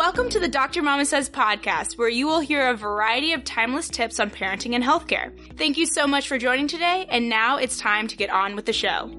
welcome to the Dr. Mama Says podcast, where you will hear a variety of timeless tips on parenting and healthcare. Thank you so much for joining today, and now it's time to get on with the show.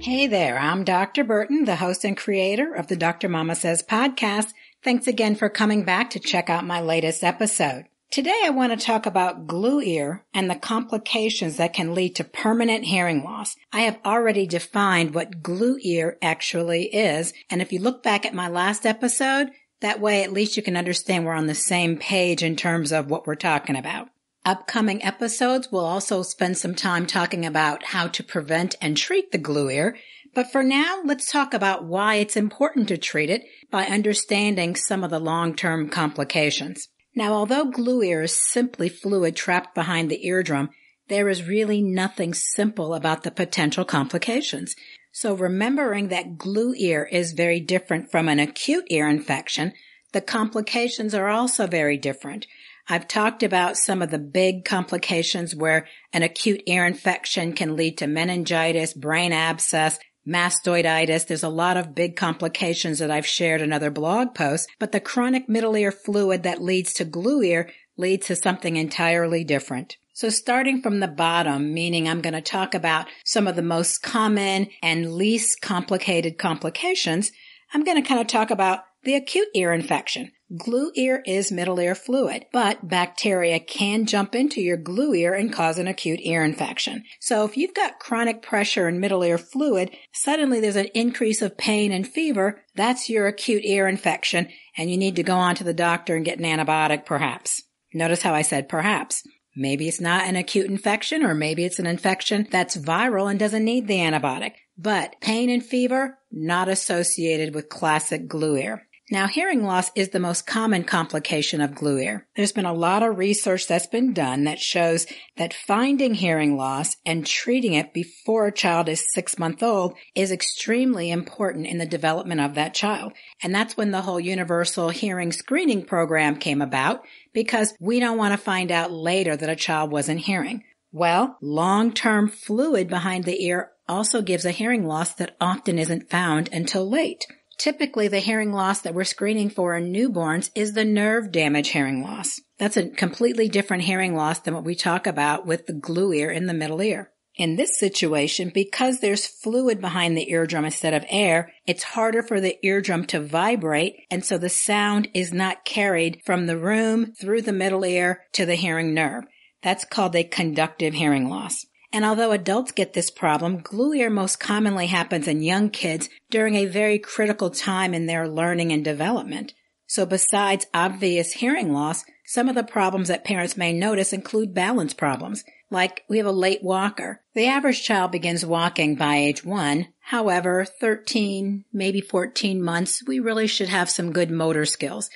Hey there, I'm Dr. Burton, the host and creator of the Dr. Mama Says podcast. Thanks again for coming back to check out my latest episode. Today I want to talk about glue ear and the complications that can lead to permanent hearing loss. I have already defined what glue ear actually is, and if you look back at my last episode, that way at least you can understand we're on the same page in terms of what we're talking about. Upcoming episodes will also spend some time talking about how to prevent and treat the glue ear, but for now, let's talk about why it's important to treat it by understanding some of the long-term complications. Now, although glue ear is simply fluid trapped behind the eardrum, there is really nothing simple about the potential complications. So remembering that glue ear is very different from an acute ear infection, the complications are also very different. I've talked about some of the big complications where an acute ear infection can lead to meningitis, brain abscess, mastoiditis. There's a lot of big complications that I've shared in other blog posts, but the chronic middle ear fluid that leads to glue ear leads to something entirely different. So starting from the bottom, meaning I'm going to talk about some of the most common and least complicated complications, I'm going to kind of talk about the acute ear infection. Glue ear is middle ear fluid, but bacteria can jump into your glue ear and cause an acute ear infection. So if you've got chronic pressure and middle ear fluid, suddenly there's an increase of pain and fever, that's your acute ear infection, and you need to go on to the doctor and get an antibiotic perhaps. Notice how I said perhaps. Maybe it's not an acute infection or maybe it's an infection that's viral and doesn't need the antibiotic. But pain and fever, not associated with classic glue ear. Now, hearing loss is the most common complication of glue ear. There's been a lot of research that's been done that shows that finding hearing loss and treating it before a child is six months old is extremely important in the development of that child. And that's when the whole universal hearing screening program came about because we don't want to find out later that a child wasn't hearing. Well, long-term fluid behind the ear also gives a hearing loss that often isn't found until late. Typically, the hearing loss that we're screening for in newborns is the nerve damage hearing loss. That's a completely different hearing loss than what we talk about with the glue ear in the middle ear. In this situation, because there's fluid behind the eardrum instead of air, it's harder for the eardrum to vibrate, and so the sound is not carried from the room through the middle ear to the hearing nerve. That's called a conductive hearing loss. And although adults get this problem, glue ear most commonly happens in young kids during a very critical time in their learning and development. So besides obvious hearing loss, some of the problems that parents may notice include balance problems. Like we have a late walker. The average child begins walking by age one. However, 13, maybe 14 months, we really should have some good motor skills.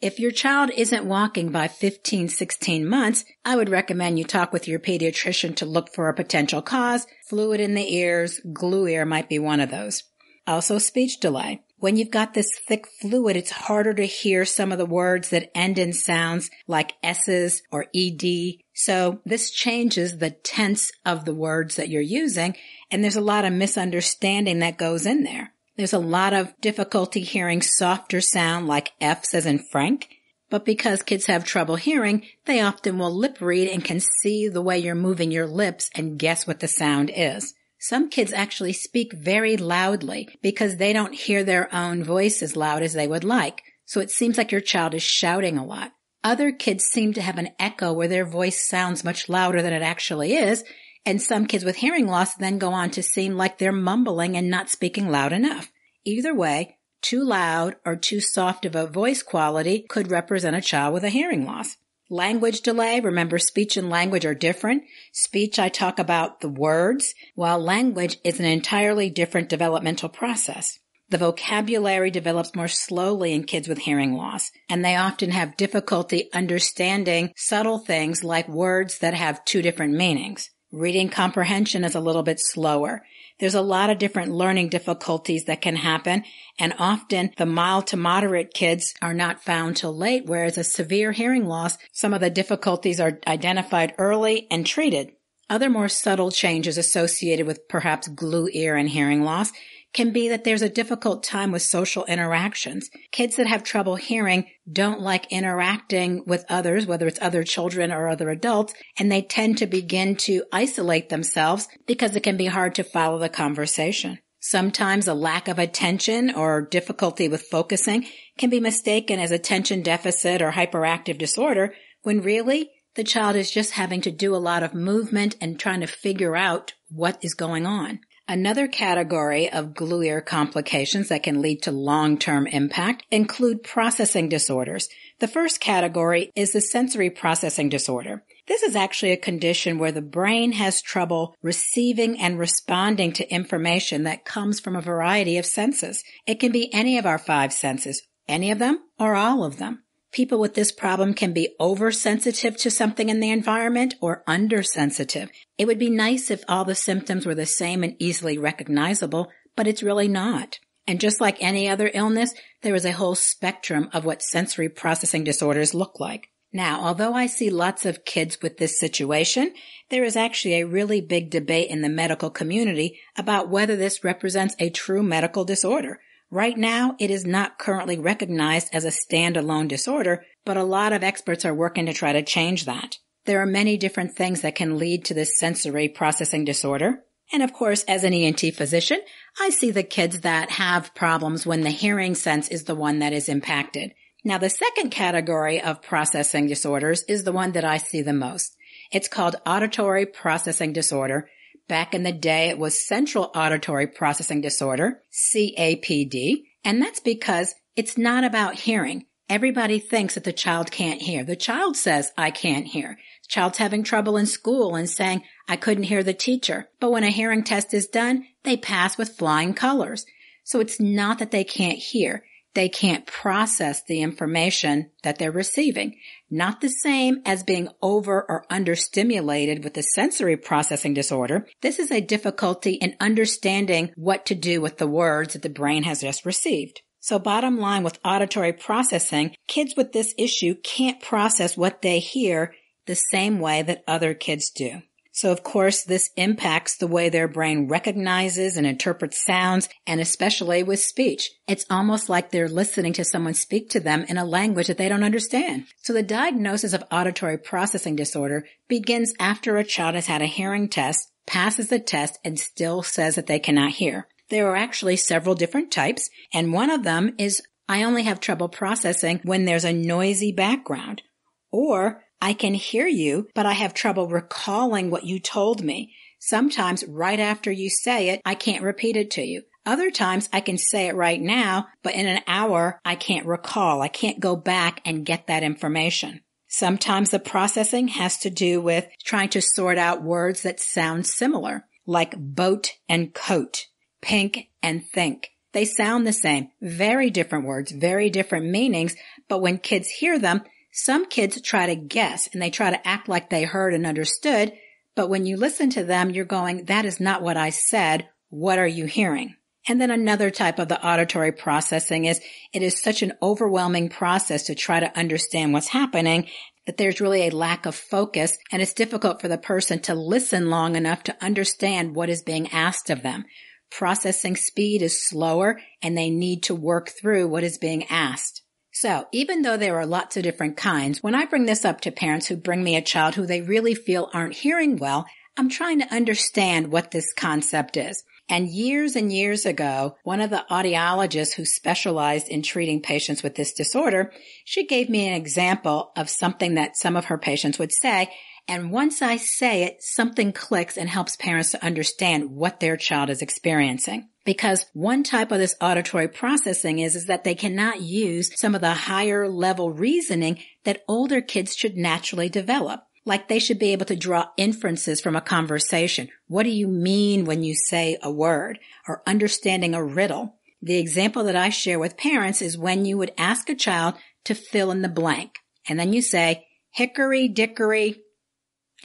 If your child isn't walking by 15, 16 months, I would recommend you talk with your pediatrician to look for a potential cause. Fluid in the ears, glue ear might be one of those. Also speech delay. When you've got this thick fluid, it's harder to hear some of the words that end in sounds like S's or ED. So this changes the tense of the words that you're using. And there's a lot of misunderstanding that goes in there. There's a lot of difficulty hearing softer sound like F's as in Frank, but because kids have trouble hearing, they often will lip read and can see the way you're moving your lips and guess what the sound is. Some kids actually speak very loudly because they don't hear their own voice as loud as they would like. So it seems like your child is shouting a lot. Other kids seem to have an echo where their voice sounds much louder than it actually is, and some kids with hearing loss then go on to seem like they're mumbling and not speaking loud enough. Either way, too loud or too soft of a voice quality could represent a child with a hearing loss. Language delay. Remember, speech and language are different. Speech, I talk about the words, while language is an entirely different developmental process. The vocabulary develops more slowly in kids with hearing loss, and they often have difficulty understanding subtle things like words that have two different meanings. Reading comprehension is a little bit slower. There's a lot of different learning difficulties that can happen. And often the mild to moderate kids are not found till late, whereas a severe hearing loss, some of the difficulties are identified early and treated. Other more subtle changes associated with perhaps glue ear and hearing loss can be that there's a difficult time with social interactions. Kids that have trouble hearing don't like interacting with others, whether it's other children or other adults, and they tend to begin to isolate themselves because it can be hard to follow the conversation. Sometimes a lack of attention or difficulty with focusing can be mistaken as attention deficit or hyperactive disorder when really the child is just having to do a lot of movement and trying to figure out what is going on. Another category of ear complications that can lead to long-term impact include processing disorders. The first category is the sensory processing disorder. This is actually a condition where the brain has trouble receiving and responding to information that comes from a variety of senses. It can be any of our five senses, any of them or all of them. People with this problem can be oversensitive to something in the environment or undersensitive. It would be nice if all the symptoms were the same and easily recognizable, but it's really not. And just like any other illness, there is a whole spectrum of what sensory processing disorders look like. Now, although I see lots of kids with this situation, there is actually a really big debate in the medical community about whether this represents a true medical disorder. Right now, it is not currently recognized as a standalone disorder, but a lot of experts are working to try to change that. There are many different things that can lead to this sensory processing disorder. And of course, as an ENT physician, I see the kids that have problems when the hearing sense is the one that is impacted. Now, the second category of processing disorders is the one that I see the most. It's called auditory processing disorder, Back in the day, it was Central Auditory Processing Disorder, CAPD, and that's because it's not about hearing. Everybody thinks that the child can't hear. The child says, I can't hear. The child's having trouble in school and saying, I couldn't hear the teacher. But when a hearing test is done, they pass with flying colors. So it's not that they can't hear they can't process the information that they're receiving. Not the same as being over or under stimulated with a sensory processing disorder. This is a difficulty in understanding what to do with the words that the brain has just received. So bottom line with auditory processing, kids with this issue can't process what they hear the same way that other kids do. So of course, this impacts the way their brain recognizes and interprets sounds, and especially with speech. It's almost like they're listening to someone speak to them in a language that they don't understand. So the diagnosis of auditory processing disorder begins after a child has had a hearing test, passes the test, and still says that they cannot hear. There are actually several different types, and one of them is I only have trouble processing when there's a noisy background. Or I can hear you, but I have trouble recalling what you told me. Sometimes right after you say it, I can't repeat it to you. Other times I can say it right now, but in an hour I can't recall. I can't go back and get that information. Sometimes the processing has to do with trying to sort out words that sound similar, like boat and coat, pink and think. They sound the same, very different words, very different meanings, but when kids hear them, some kids try to guess and they try to act like they heard and understood. But when you listen to them, you're going, that is not what I said. What are you hearing? And then another type of the auditory processing is it is such an overwhelming process to try to understand what's happening that there's really a lack of focus and it's difficult for the person to listen long enough to understand what is being asked of them. Processing speed is slower and they need to work through what is being asked. So even though there are lots of different kinds, when I bring this up to parents who bring me a child who they really feel aren't hearing well, I'm trying to understand what this concept is. And years and years ago, one of the audiologists who specialized in treating patients with this disorder, she gave me an example of something that some of her patients would say. And once I say it, something clicks and helps parents to understand what their child is experiencing. Because one type of this auditory processing is, is that they cannot use some of the higher level reasoning that older kids should naturally develop. Like they should be able to draw inferences from a conversation. What do you mean when you say a word or understanding a riddle? The example that I share with parents is when you would ask a child to fill in the blank and then you say hickory dickory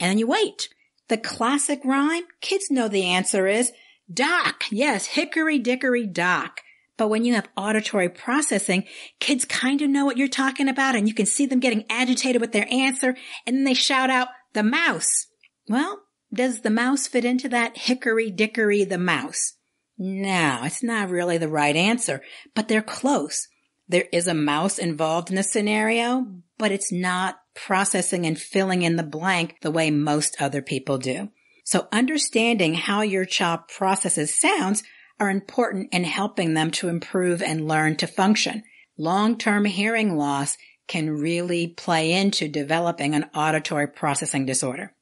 and then you wait. The classic rhyme, kids know the answer is Doc. Yes, hickory dickory dock. But when you have auditory processing, kids kind of know what you're talking about and you can see them getting agitated with their answer and then they shout out, the mouse. Well, does the mouse fit into that hickory dickory the mouse? No, it's not really the right answer, but they're close. There is a mouse involved in the scenario, but it's not processing and filling in the blank the way most other people do. So understanding how your child processes sounds are important in helping them to improve and learn to function. Long-term hearing loss can really play into developing an auditory processing disorder.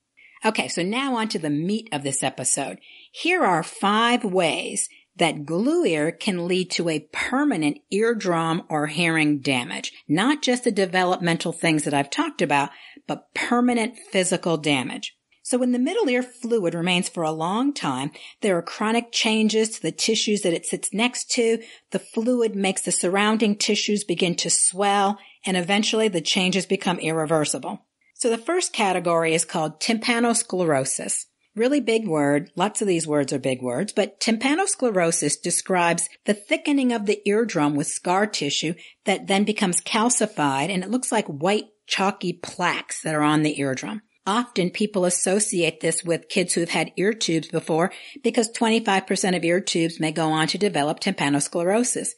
Okay, so now on to the meat of this episode. Here are five ways that glue ear can lead to a permanent eardrum or hearing damage. Not just the developmental things that I've talked about, but permanent physical damage. So when the middle ear fluid remains for a long time, there are chronic changes to the tissues that it sits next to. The fluid makes the surrounding tissues begin to swell and eventually the changes become irreversible. So the first category is called tympanosclerosis. Really big word. Lots of these words are big words, but tympanosclerosis describes the thickening of the eardrum with scar tissue that then becomes calcified and it looks like white chalky plaques that are on the eardrum. Often people associate this with kids who've had ear tubes before because 25% of ear tubes may go on to develop tympanosclerosis.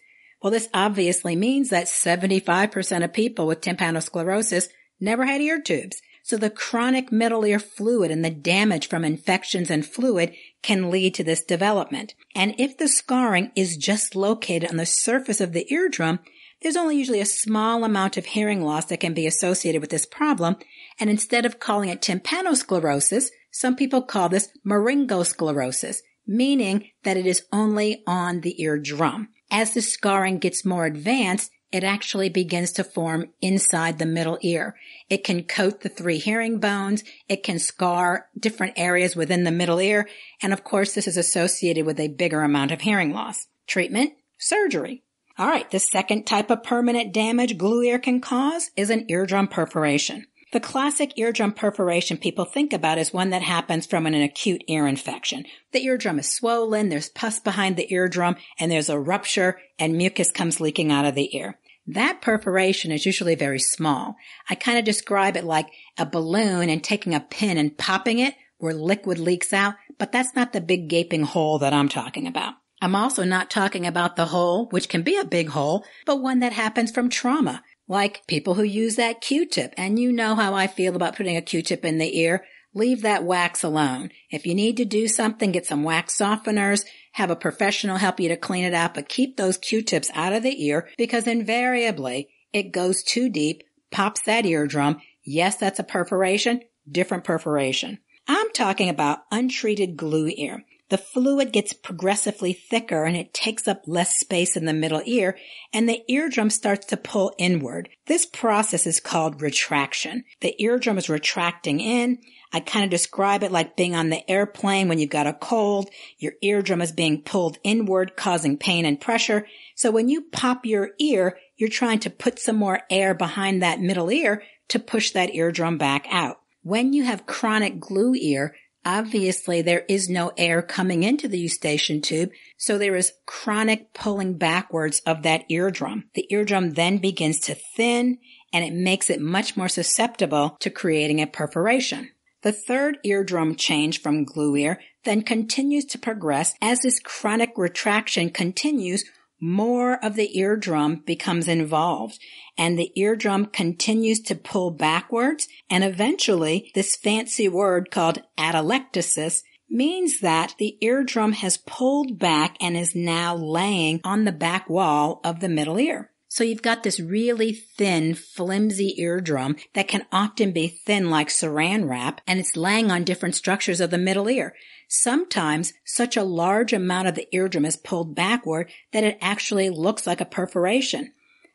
Well, this obviously means that 75% of people with tympanosclerosis never had ear tubes. So the chronic middle ear fluid and the damage from infections and fluid can lead to this development. And if the scarring is just located on the surface of the eardrum, there's only usually a small amount of hearing loss that can be associated with this problem, and instead of calling it tympanosclerosis, some people call this laryngosclerosis, meaning that it is only on the eardrum. As the scarring gets more advanced, it actually begins to form inside the middle ear. It can coat the three hearing bones. It can scar different areas within the middle ear. And of course, this is associated with a bigger amount of hearing loss. Treatment, surgery. All right, the second type of permanent damage glue ear can cause is an eardrum perforation. The classic eardrum perforation people think about is one that happens from an acute ear infection. The eardrum is swollen, there's pus behind the eardrum, and there's a rupture, and mucus comes leaking out of the ear. That perforation is usually very small. I kind of describe it like a balloon and taking a pin and popping it where liquid leaks out, but that's not the big gaping hole that I'm talking about. I'm also not talking about the hole, which can be a big hole, but one that happens from trauma, like people who use that Q-tip. And you know how I feel about putting a Q-tip in the ear. Leave that wax alone. If you need to do something, get some wax softeners, have a professional help you to clean it out, but keep those Q-tips out of the ear because invariably it goes too deep, pops that eardrum. Yes, that's a perforation, different perforation. I'm talking about untreated glue ear the fluid gets progressively thicker and it takes up less space in the middle ear and the eardrum starts to pull inward. This process is called retraction. The eardrum is retracting in. I kind of describe it like being on the airplane when you've got a cold. Your eardrum is being pulled inward, causing pain and pressure. So when you pop your ear, you're trying to put some more air behind that middle ear to push that eardrum back out. When you have chronic glue ear, Obviously, there is no air coming into the eustachian tube, so there is chronic pulling backwards of that eardrum. The eardrum then begins to thin and it makes it much more susceptible to creating a perforation. The third eardrum change from glue ear then continues to progress as this chronic retraction continues more of the eardrum becomes involved and the eardrum continues to pull backwards. And eventually this fancy word called atelectasis means that the eardrum has pulled back and is now laying on the back wall of the middle ear. So you've got this really thin, flimsy eardrum that can often be thin like saran wrap and it's laying on different structures of the middle ear. Sometimes such a large amount of the eardrum is pulled backward that it actually looks like a perforation.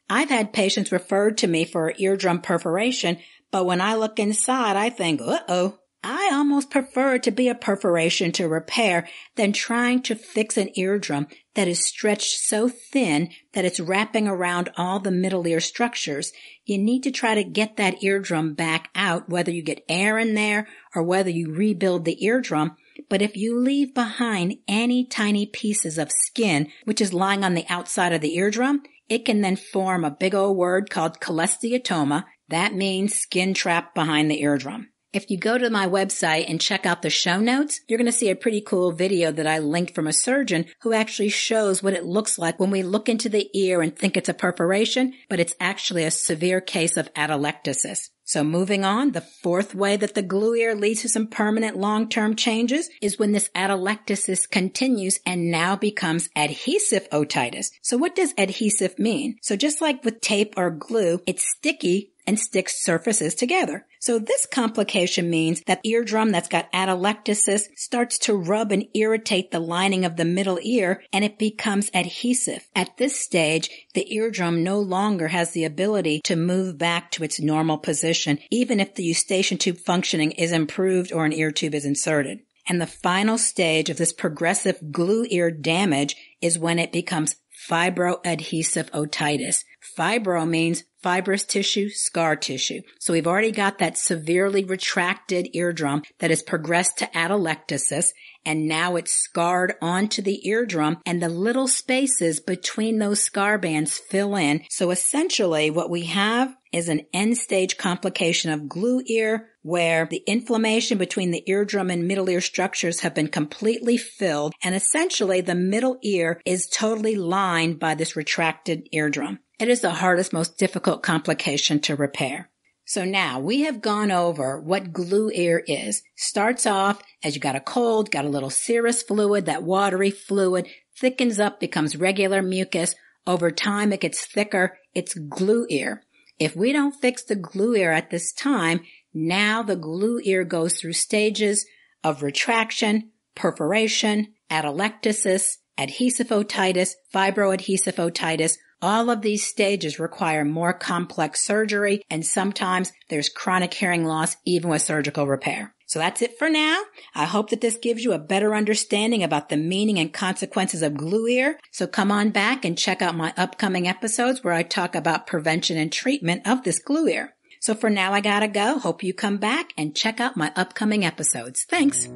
I've had patients referred to me for eardrum perforation, but when I look inside, I think, uh oh, I almost prefer it to be a perforation to repair than trying to fix an eardrum that is stretched so thin that it's wrapping around all the middle ear structures. You need to try to get that eardrum back out, whether you get air in there or whether you rebuild the eardrum. But if you leave behind any tiny pieces of skin, which is lying on the outside of the eardrum, it can then form a big old word called cholesteatoma. That means skin trapped behind the eardrum. If you go to my website and check out the show notes, you're going to see a pretty cool video that I linked from a surgeon who actually shows what it looks like when we look into the ear and think it's a perforation, but it's actually a severe case of atelectasis. So moving on, the fourth way that the glue ear leads to some permanent long-term changes is when this atelectasis continues and now becomes adhesive otitis. So what does adhesive mean? So just like with tape or glue, it's sticky and sticks surfaces together. So this complication means that eardrum that's got atelectasis starts to rub and irritate the lining of the middle ear and it becomes adhesive. At this stage, the eardrum no longer has the ability to move back to its normal position, even if the eustachian tube functioning is improved or an ear tube is inserted. And the final stage of this progressive glue ear damage is when it becomes fibroadhesive otitis. Fibro means fibrous tissue, scar tissue. So we've already got that severely retracted eardrum that has progressed to atelectasis and now it's scarred onto the eardrum and the little spaces between those scar bands fill in. So essentially what we have is an end stage complication of glue ear where the inflammation between the eardrum and middle ear structures have been completely filled and essentially the middle ear is totally lined by this retracted eardrum. It is the hardest, most difficult complication to repair. So now we have gone over what glue ear is. Starts off as you got a cold, got a little serous fluid, that watery fluid thickens up, becomes regular mucus. Over time, it gets thicker. It's glue ear. If we don't fix the glue ear at this time, now the glue ear goes through stages of retraction, perforation, atelectasis, adhesive otitis, fibroadhesive otitis, all of these stages require more complex surgery and sometimes there's chronic hearing loss even with surgical repair. So that's it for now. I hope that this gives you a better understanding about the meaning and consequences of glue ear. So come on back and check out my upcoming episodes where I talk about prevention and treatment of this glue ear. So for now, I gotta go. Hope you come back and check out my upcoming episodes. Thanks.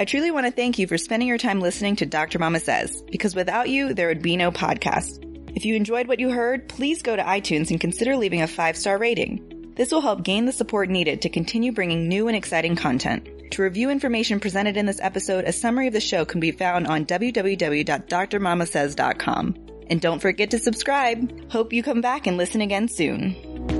I truly want to thank you for spending your time listening to Dr. Mama Says, because without you, there would be no podcast. If you enjoyed what you heard, please go to iTunes and consider leaving a five star rating. This will help gain the support needed to continue bringing new and exciting content. To review information presented in this episode, a summary of the show can be found on www.drmamasays.com. And don't forget to subscribe. Hope you come back and listen again soon.